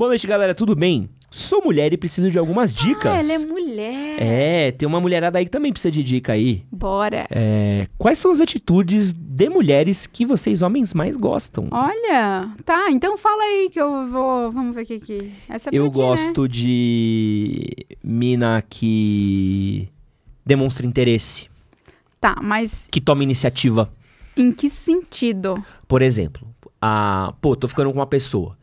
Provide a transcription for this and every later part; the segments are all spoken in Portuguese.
Boa noite, galera, tudo bem? Sou mulher e preciso de algumas ah, dicas. Ah, ela é mulher. É, tem uma mulherada aí que também precisa de dica aí. Bora. É, quais são as atitudes de mulheres que vocês homens mais gostam? Olha, tá, então fala aí que eu vou, vamos ver o que que... Essa é eu ti, né? gosto né? de mina que demonstra interesse. Tá, mas... Que toma iniciativa. Em que sentido? Por exemplo, a... pô, tô ficando com uma pessoa.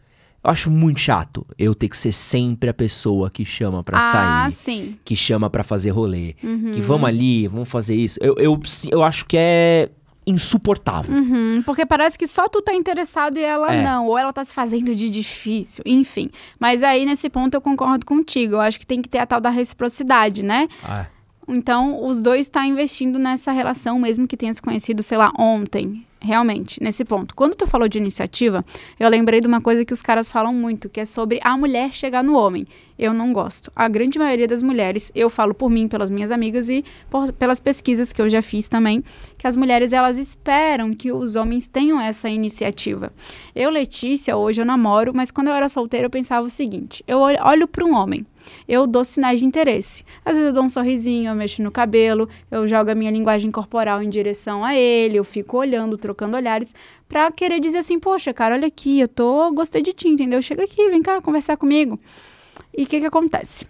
Eu acho muito chato eu ter que ser sempre a pessoa que chama para ah, sair. Ah, sim. Que chama para fazer rolê. Uhum. Que vamos ali, vamos fazer isso. Eu, eu, eu acho que é insuportável. Uhum, porque parece que só tu tá interessado e ela é. não. Ou ela tá se fazendo de difícil. Enfim. Mas aí, nesse ponto, eu concordo contigo. Eu acho que tem que ter a tal da reciprocidade, né? Ah. É. Então, os dois estão tá investindo nessa relação, mesmo que tenha se conhecido, sei lá, ontem realmente, nesse ponto. Quando tu falou de iniciativa, eu lembrei de uma coisa que os caras falam muito, que é sobre a mulher chegar no homem eu não gosto. A grande maioria das mulheres, eu falo por mim, pelas minhas amigas e por, pelas pesquisas que eu já fiz também, que as mulheres elas esperam que os homens tenham essa iniciativa. Eu, Letícia, hoje eu namoro, mas quando eu era solteira eu pensava o seguinte: eu olho para um homem, eu dou sinais de interesse. Às vezes eu dou um sorrisinho, eu mexo no cabelo, eu jogo a minha linguagem corporal em direção a ele, eu fico olhando, trocando olhares, para querer dizer assim: "Poxa, cara, olha aqui, eu tô, gostei de ti, entendeu? Chega aqui, vem cá conversar comigo". E o que, que acontece?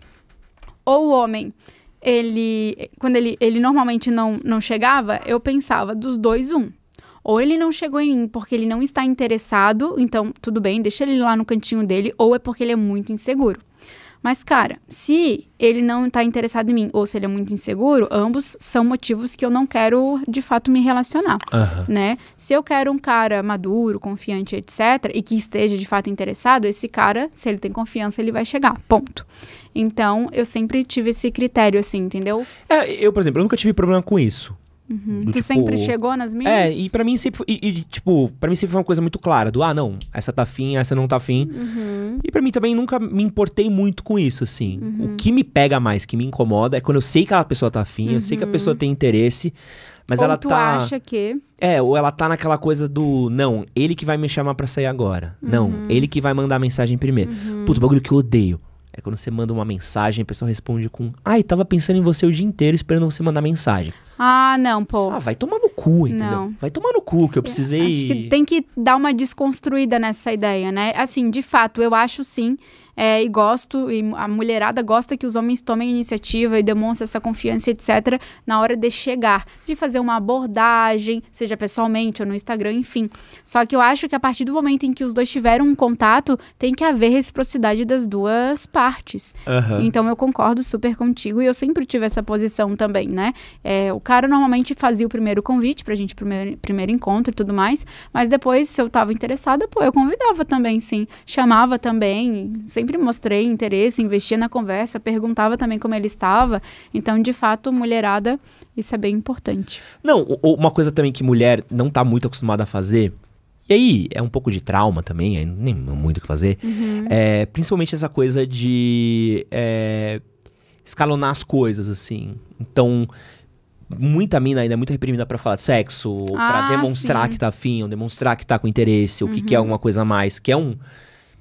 Ou o homem, ele. Quando ele, ele normalmente não, não chegava, eu pensava dos dois, um. Ou ele não chegou em mim porque ele não está interessado, então tudo bem, deixa ele lá no cantinho dele, ou é porque ele é muito inseguro. Mas, cara, se ele não tá interessado em mim ou se ele é muito inseguro, ambos são motivos que eu não quero de fato me relacionar, uhum. né? Se eu quero um cara maduro, confiante, etc, e que esteja de fato interessado, esse cara, se ele tem confiança, ele vai chegar. Ponto. Então, eu sempre tive esse critério assim, entendeu? É, eu, por exemplo, eu nunca tive problema com isso. Uhum. Do, tu tipo, sempre chegou nas minhas? É, e para mim sempre foi, e, e, tipo, para mim sempre foi uma coisa muito clara, do ah, não, essa tá fim, essa não tá fim. Uhum. E para mim também nunca me importei muito com isso, assim. Uhum. O que me pega mais, que me incomoda é quando eu sei que aquela pessoa tá fim, eu sei que a pessoa uhum. tem interesse, mas ou ela tu tá acha que É, ou ela tá naquela coisa do não, ele que vai me chamar para sair agora. Não, uhum. ele que vai mandar mensagem primeiro. Uhum. Puto, bagulho que eu odeio. É quando você manda uma mensagem, a pessoa responde com: Ai, tava pensando em você o dia inteiro esperando você mandar mensagem. Ah, não, pô. Ah, vai tomar no cu, entendeu? Não. Vai tomar no cu, que eu é, precisei. Eu acho que tem que dar uma desconstruída nessa ideia, né? Assim, de fato, eu acho sim. É, e gosto, e a mulherada gosta que os homens tomem iniciativa e demonstrem essa confiança, etc., na hora de chegar, de fazer uma abordagem, seja pessoalmente ou no Instagram, enfim. Só que eu acho que a partir do momento em que os dois tiveram um contato, tem que haver reciprocidade das duas partes. Uhum. Então eu concordo super contigo e eu sempre tive essa posição também, né? É, o cara normalmente fazia o primeiro convite convite pra gente primeiro, primeiro encontro e tudo mais. Mas depois, se eu tava interessada, pô, eu convidava também, sim. Chamava também, sempre mostrei interesse, investia na conversa, perguntava também como ele estava. Então, de fato, mulherada, isso é bem importante. Não, uma coisa também que mulher não tá muito acostumada a fazer. E aí, é um pouco de trauma também, nem muito o que fazer. Uhum. É, principalmente essa coisa de é, escalonar as coisas, assim. Então, muita mina ainda é muito reprimida para falar de sexo, ah, para demonstrar sim. que tá afim, ou demonstrar que tá com interesse, ou é uhum. que quer alguma coisa a mais, que é um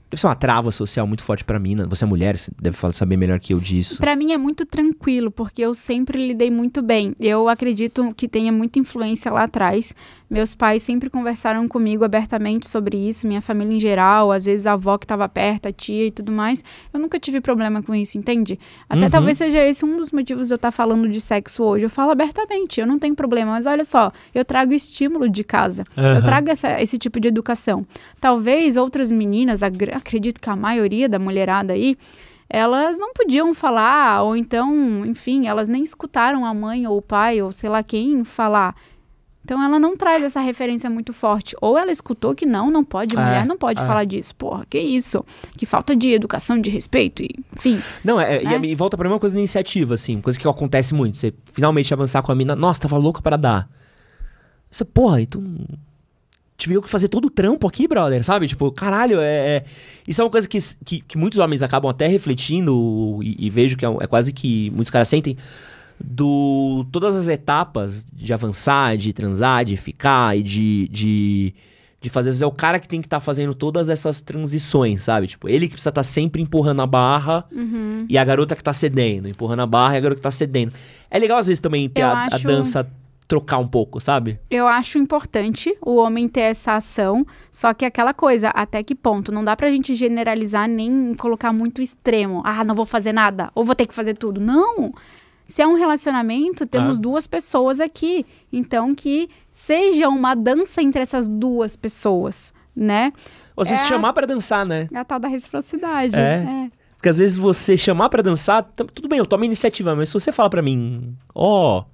Deve ser uma trava social muito forte para mim. Né? Você é mulher, você deve saber melhor que eu disso. Para mim é muito tranquilo, porque eu sempre lidei muito bem. Eu acredito que tenha muita influência lá atrás. Meus pais sempre conversaram comigo abertamente sobre isso, minha família em geral, às vezes a avó que estava perto, a tia e tudo mais. Eu nunca tive problema com isso, entende? Até uhum. talvez seja esse um dos motivos de eu estar tá falando de sexo hoje. Eu falo abertamente, eu não tenho problema, mas olha só, eu trago estímulo de casa. Uhum. Eu trago essa, esse tipo de educação. Talvez outras meninas, a acredito que a maioria da mulherada aí, elas não podiam falar, ou então, enfim, elas nem escutaram a mãe ou o pai, ou sei lá quem, falar. Então ela não traz essa referência muito forte. Ou ela escutou que não, não pode, é, mulher não pode é. falar disso. Porra, que isso? Que falta de educação, de respeito, e, enfim. Não, é, né? e, e, volta pra uma coisa da iniciativa, assim, coisa que acontece muito. Você finalmente avançar com a mina, nossa, tava louca para dar. Você, porra, então. tu tive que fazer todo o trampo aqui, brother, sabe? Tipo, caralho, é. é... Isso é uma coisa que, que, que, muitos homens acabam até refletindo e, e vejo que é, é, quase que muitos caras sentem. Do. Todas as etapas de avançar, de transar, de ficar e de, de de fazer. Às vezes é o cara que tem que estar tá fazendo todas essas transições, sabe? Tipo, ele que precisa estar tá sempre empurrando a barra uhum. e a garota que tá cedendo, empurrando a barra e a garota que tá cedendo. É legal às vezes também ter a, acho... a, dança trocar um pouco, sabe? Eu acho importante o homem ter essa ação, só que é aquela coisa, até que ponto? Não dá pra gente generalizar nem colocar muito extremo. Ah, não vou fazer nada, ou vou ter que fazer tudo. Não! Se é um relacionamento, temos ah. duas pessoas aqui. Então, que seja uma dança entre essas duas pessoas, né? Ou se é... chamar para dançar, né? É a tal da reciprocidade. É. é. Porque às vezes você chamar para dançar, tudo bem, eu tomo iniciativa, mas se você fala para mim, ó, oh,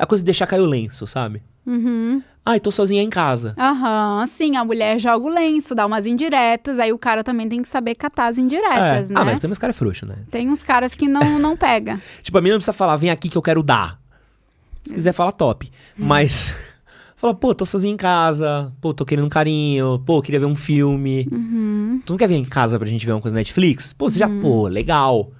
a coisa de deixar cair o lenço, sabe? Uhum. Ah, e tô sozinha em casa. Aham, sim, a mulher joga o lenço, dá umas indiretas, aí o cara também tem que saber catar as indiretas, é. Ah, né? Ah, mas tem uns caras frouxos, né? Tem uns caras que não, não pega. tipo, a menina não precisa falar, vem aqui que eu quero dar. Se quiser falar, top. Hum. Mas... Fala, pô, tô sozinha em casa, pô, tô querendo um carinho, pô, queria ver um filme. Uhum. Tu não quer vir em casa pra gente ver uma coisa na Netflix? Pô, você uhum. já, pô, legal.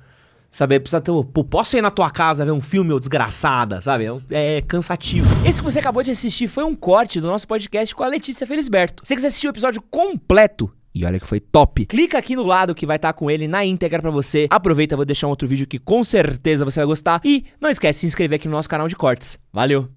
Sabe, precisa ter, pô, posso ir na tua casa ver um filme, ou desgraçada, sabe? É, é, cansativo. Esse que você acabou de assistir foi um corte do nosso podcast com a Letícia Felisberto. Se você quiser assistir o episódio completo, e olha que foi top. Clica aqui no lado que vai estar tá com ele na íntegra para você. Aproveita, vou deixar um outro vídeo que com certeza você vai gostar. E não esquece de se inscrever aqui no nosso canal de cortes. Valeu!